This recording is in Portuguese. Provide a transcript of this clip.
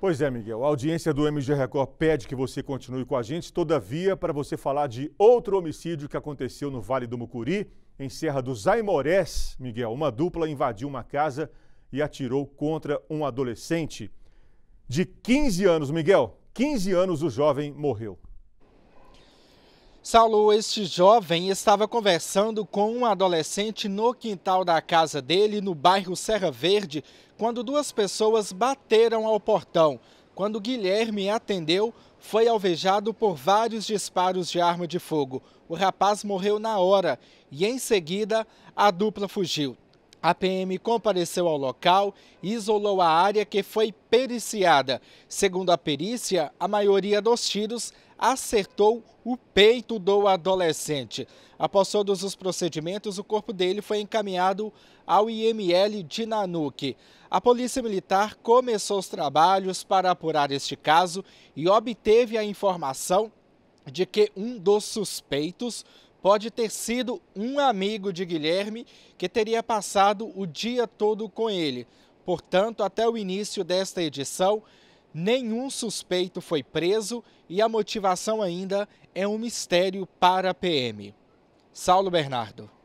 Pois é, Miguel. A audiência do MG Record pede que você continue com a gente, todavia, para você falar de outro homicídio que aconteceu no Vale do Mucuri, em Serra dos Aimorés, Miguel. Uma dupla invadiu uma casa e atirou contra um adolescente de 15 anos, Miguel. 15 anos o jovem morreu. Saulo, este jovem, estava conversando com um adolescente no quintal da casa dele, no bairro Serra Verde, quando duas pessoas bateram ao portão. Quando Guilherme atendeu, foi alvejado por vários disparos de arma de fogo. O rapaz morreu na hora e, em seguida, a dupla fugiu. A PM compareceu ao local e isolou a área que foi periciada. Segundo a perícia, a maioria dos tiros acertou o peito do adolescente. Após todos os procedimentos, o corpo dele foi encaminhado ao IML de Nanuque. A Polícia Militar começou os trabalhos para apurar este caso e obteve a informação de que um dos suspeitos pode ter sido um amigo de Guilherme que teria passado o dia todo com ele. Portanto, até o início desta edição, Nenhum suspeito foi preso e a motivação ainda é um mistério para a PM. Saulo Bernardo.